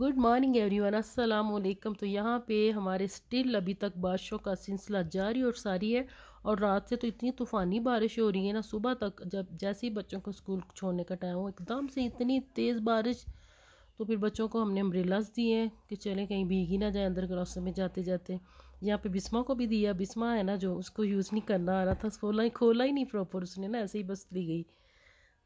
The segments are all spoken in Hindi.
गुड मॉर्निंग एवरीवन अस्सलाम वालेकुम तो यहाँ पे हमारे स्टिल अभी तक बारिशों का सिलसिला जारी और सारी है और रात से तो इतनी तूफ़ानी बारिश हो रही है ना सुबह तक जब जैसे ही बच्चों को स्कूल छोड़ने का टाइम हो एकदम से इतनी तेज़ बारिश तो फिर बच्चों को हमने अम्ब्रेलाज दिए हैं कि चलें कहीं भीगी ना जाए अंदर रास्ते में जाते जाते यहाँ पे बिस्मा को भी दिया बिस्मा है ना जो उसको यूज़ नहीं करना आ रहा था खोला ही खोला ही नहीं प्रॉपर उसने ना ऐसे ही बस ली गई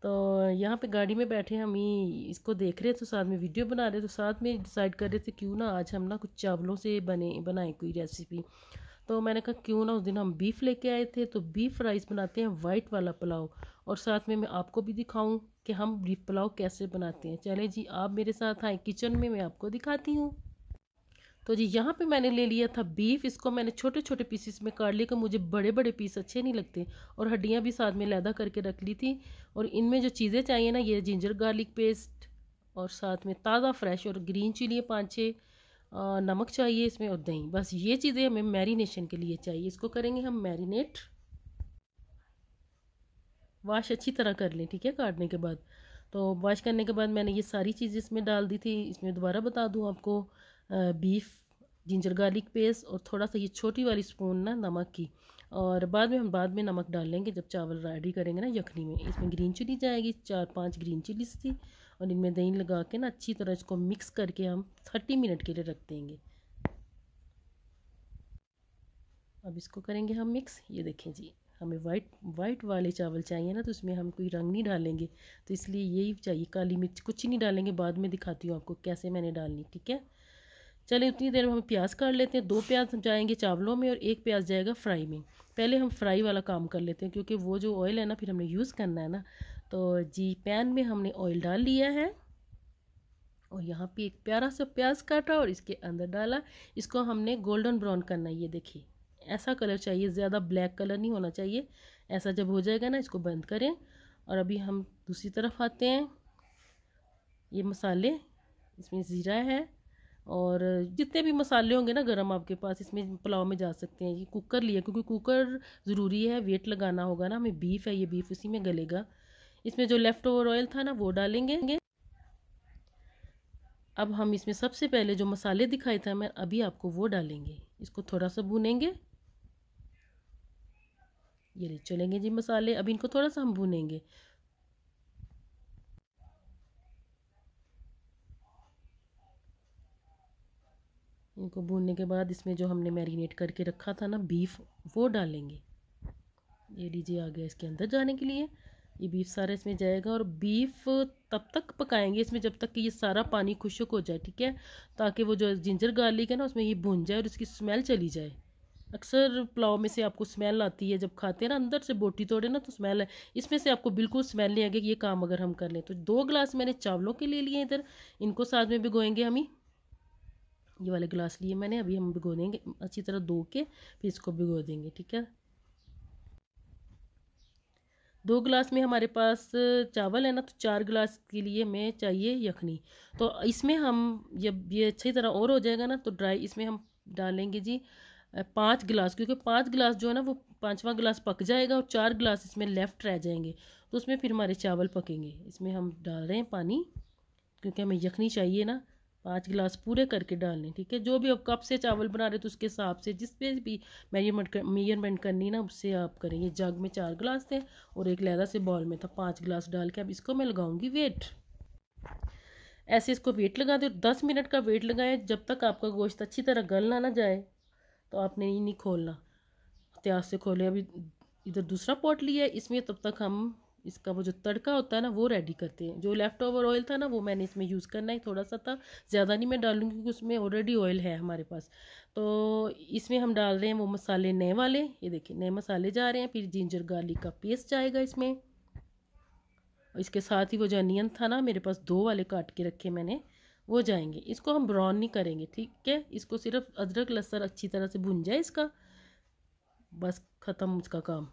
तो यहाँ पे गाड़ी में बैठे हम ही इसको देख रहे थे तो साथ में वीडियो बना रहे थे तो साथ में डिसाइड कर रहे थे क्यों ना आज हम ना कुछ चावलों से बने बनाए कोई रेसिपी तो मैंने कहा क्यों ना उस दिन हम बीफ लेके आए थे तो बीफ राइस बनाते हैं वाइट वाला पुलाव और साथ में मैं आपको भी दिखाऊँ कि हम बीफ पुलाव कैसे बनाते हैं चले जी आप मेरे साथ आए किचन में मैं आपको दिखाती हूँ तो जी यहाँ पे मैंने ले लिया था बीफ इसको मैंने छोटे छोटे पीसेस में काट लिया कि मुझे बड़े बड़े पीस अच्छे नहीं लगते और हड्डियाँ भी साथ में लैदा करके रख ली थी और इनमें जो चीज़ें चाहिए ना ये जिंजर गार्लिक पेस्ट और साथ में ताज़ा फ्रेश और ग्रीन चिली पाँच छः नमक चाहिए इसमें और दही बस ये चीज़ें हमें मैरिनेशन के लिए चाहिए इसको करेंगे हम मैरिनेट वाश अच्छी तरह कर लें ठीक है काटने के बाद तो वाश करने के बाद मैंने ये सारी चीज़ इसमें डाल दी थी इसमें दोबारा बता दूँ आपको बीफ जिंजर गार्लिक पेस्ट और थोड़ा सा ये छोटी वाली स्पून ना नमक की और बाद में हम बाद में नमक डाल लेंगे जब चावल रेडी करेंगे ना यखनी में इसमें ग्रीन चिली जाएगी चार पांच ग्रीन चिलीज थी और इनमें दही लगा के ना अच्छी तरह इसको मिक्स करके हम थर्टी मिनट के लिए रख देंगे अब इसको करेंगे हम मिक्स ये देखें जी हमें वाइट वाइट वाले चावल चाहिए ना तो उसमें हम कोई रंग नहीं डालेंगे तो इसलिए यही चाहिए काली मिर्च कुछ नहीं डालेंगे बाद में दिखाती हूँ आपको कैसे मैंने डालनी ठीक है चले उतनी देर में हम प्याज काट लेते हैं दो प्याज जाएंगे चावलों में और एक प्याज जाएगा फ्राई में पहले हम फ्राई वाला काम कर लेते हैं क्योंकि वो जो ऑयल है ना फिर हमने यूज़ करना है ना तो जी पैन में हमने ऑयल डाल लिया है और यहाँ पे एक प्यारा सा प्याज काटा और इसके अंदर डाला इसको हमने गोल्डन ब्राउन करना है ये देखिए ऐसा कलर चाहिए ज़्यादा ब्लैक कलर नहीं होना चाहिए ऐसा जब हो जाएगा ना इसको बंद करें और अभी हम दूसरी तरफ आते हैं ये मसाले इसमें ज़ीरा है और जितने भी मसाले होंगे ना गरम आपके पास इसमें पुलाव में जा सकते हैं ये कुकर लिया क्योंकि कुकर ज़रूरी है वेट लगाना होगा ना हमें बीफ है ये बीफ उसी में गलेगा इसमें जो लेफ़्ट ओवर ऑयल था ना वो डालेंगे अब हम इसमें सबसे पहले जो मसाले दिखाए थे मैं अभी आपको वो डालेंगे इसको थोड़ा सा भुनेंगे ये ले चलेंगे जी मसाले अभी इनको थोड़ा सा हम भुनेंगे इनको भूनने के बाद इसमें जो हमने मैरिनेट करके रखा था ना बीफ वो डालेंगे ये डीजे आ गया इसके अंदर जाने के लिए ये बीफ सारा इसमें जाएगा और बीफ तब तक पकाएंगे इसमें जब तक कि ये सारा पानी खुशक हो जाए ठीक है ताकि वो जो जिंजर गार्लिक है ना उसमें ये भुन जाए और इसकी स्मेल चली जाए अक्सर पुलाव में से आपको स्मेल आती है जब खाते हैं ना अंदर से बोटी तोड़े ना तो स्मेल है इसमें से आपको बिल्कुल स्मेल नहीं आएगी ये काम अगर हम कर लें तो दो गिलास मैंने चावलों के ले लिए इधर इनको साथ में भिगोएंगे हम ही ये वाले गिलास लिए मैंने अभी हम भिगो देंगे अच्छी तरह धो के फिर इसको भिगो देंगे ठीक है दो गिलास में हमारे पास चावल है ना तो चार गिलास के लिए हमें चाहिए यखनी तो इसमें हम जब ये अच्छी तरह और हो जाएगा ना तो ड्राई इसमें हम डालेंगे जी पाँच गिलास क्योंकि पाँच गिलास जो है ना वो पाँचवा गिलास पक जाएगा और चार गिलास इसमें लेफ़्ट रह जाएंगे तो उसमें फिर हमारे चावल पकेंगे इसमें हम डाल रहे हैं पानी क्योंकि हमें यखनी चाहिए ना पाँच गिलास पूरे करके डालने ठीक है जो भी आप कप से चावल बना रहे तो उसके हिसाब से जिस पे भी मेजरमेंट कर मेजरमेंट करनी ना उससे आप करें ये जग में चार गिलास थे और एक लहदा से बॉल में था पाँच गिलास डाल के अब इसको मैं लगाऊंगी वेट ऐसे इसको वेट लगा दें दस मिनट का वेट लगाएं जब तक आपका गोश्त अच्छी तरह गल ना ना जाए तो आपने ये नहीं खोलना प्याज से खोले अभी इधर दूसरा पॉट लिया इसमें तब तक हम इसका वो जो तड़का होता है ना वो रेडी करते हैं जो लेफ़्ट ओवर ऑयल था ना वो मैंने इसमें यूज़ करना है थोड़ा सा था ज़्यादा नहीं मैं डालूँगी क्योंकि उसमें ऑलरेडी ऑयल है हमारे पास तो इसमें हम डाल रहे हैं वो मसाले नए वाले ये देखिए नए मसाले जा रहे हैं फिर जिंजर गार्लिक का पेस्ट जाएगा इसमें इसके साथ ही वो जो अनियन था ना मेरे पास दो वाले काट के रखे मैंने वो जाएंगे इसको हम ब्राउन नहीं करेंगे ठीक है इसको सिर्फ अदरक लहसुन अच्छी तरह से भुन जाए इसका बस ख़त्म उसका काम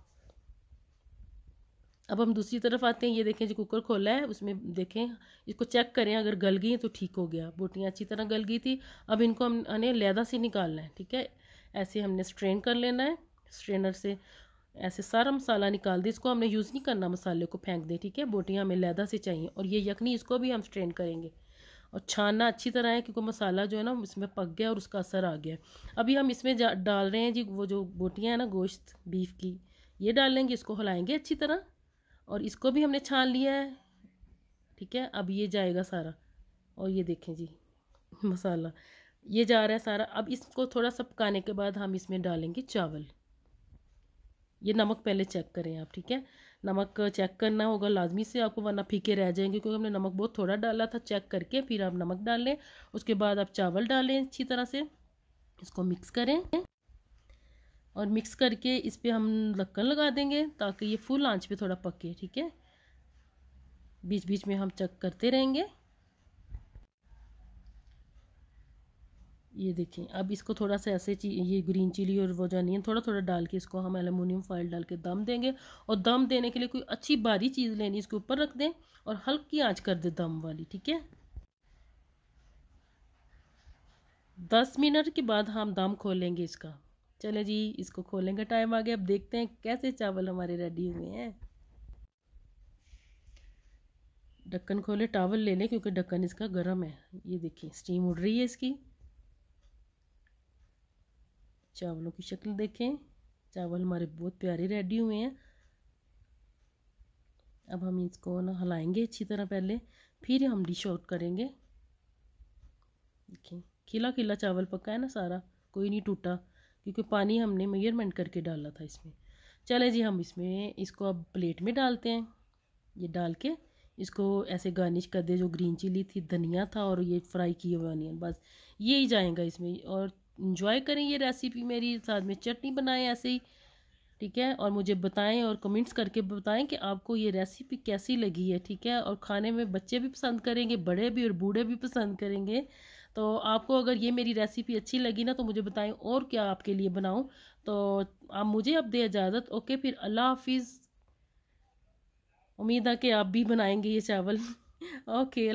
अब हम दूसरी तरफ आते हैं ये देखें जो कुकर खोला है उसमें देखें इसको चेक करें अगर गल गई तो ठीक हो गया बोटियाँ अच्छी तरह गल गई थी अब इनको हम हमें लैदा से निकालना है ठीक है ऐसे हमने स्ट्रेन कर लेना है स्ट्रेनर से ऐसे सारा मसाला निकाल दें इसको हमने यूज़ नहीं करना मसाले को फेंक दें ठीक है बोटियाँ हमें लैदा से चाहिए और ये यखनी इसको भी हम स्ट्रेन करेंगे और छानना अच्छी तरह है क्योंकि मसाला जो है ना इसमें पक गया और उसका असर आ गया अभी हम इसमें डाल रहे हैं जी वो जो बोटियाँ हैं ना गोश्त बीफ की ये डाल लेंगे इसको हलाएँगे अच्छी तरह और इसको भी हमने छान लिया है ठीक है अब ये जाएगा सारा और ये देखें जी मसाला ये जा रहा है सारा अब इसको थोड़ा सा पकाने के बाद हम इसमें डालेंगे चावल ये नमक पहले चेक करें आप ठीक है नमक चेक करना होगा लाजमी से आपको वरना फीके रह जाएंगे क्योंकि हमने नमक बहुत थोड़ा डाला था चेक करके फिर आप नमक डालें उसके बाद आप चावल डालें अच्छी तरह से इसको मिक्स करें और मिक्स करके इस पर हम लक्कन लगा देंगे ताकि ये फुल आंच पे थोड़ा पके ठीक है बीच बीच में हम चेक करते रहेंगे ये देखें अब इसको थोड़ा सा ऐसे ये ग्रीन चिली और वो जानिए थोड़ा थोड़ा डाल के इसको हम एलुमिनियम फॉइल डाल के दम देंगे और दम देने के लिए कोई अच्छी भारी चीज़ लेनी इसके ऊपर रख दें और हल्की आंच कर दें दम वाली ठीक है दस मिनट के बाद हम दम खोलेंगे इसका चले जी इसको खोलने का टाइम आ गया अब देखते हैं कैसे चावल हमारे रेडी हुए हैं ढक्कन खोले टावल ले लें क्योंकि ढक्कन इसका गर्म है ये देखिए स्टीम उड़ रही है इसकी चावलों की शक्ल देखें चावल हमारे बहुत प्यारे रेडी हुए हैं अब हम इसको ना हलाएंगे अच्छी तरह पहले फिर हम डिश आउट करेंगे देखिए खिला खिला चावल पका है ना सारा कोई नहीं टूटा क्योंकि पानी हमने मेयरमेंट करके डाला था इसमें चले जी हम इसमें इसको अब प्लेट में डालते हैं ये डाल के इसको ऐसे गार्निश कर दे जो ग्रीन चिली थी धनिया था और ये फ्राई किए हुए ऑनियन बस ये ही जाएगा इसमें और इन्जॉय करें ये रेसिपी मेरी साथ में चटनी बनाएं ऐसे ही ठीक है और मुझे बताएं और कमेंट्स करके बताएं कि आपको ये रेसिपी कैसी लगी है ठीक है और खाने में बच्चे भी पसंद करेंगे बड़े भी और बूढ़े भी पसंद करेंगे तो आपको अगर ये मेरी रेसिपी अच्छी लगी ना तो मुझे बताएं और क्या आपके लिए बनाऊँ तो आप मुझे अब दे इजाज़त ओके फिर अल्लाह हाफिज़ उम्मीद है कि आप भी बनाएंगे ये चावल ओके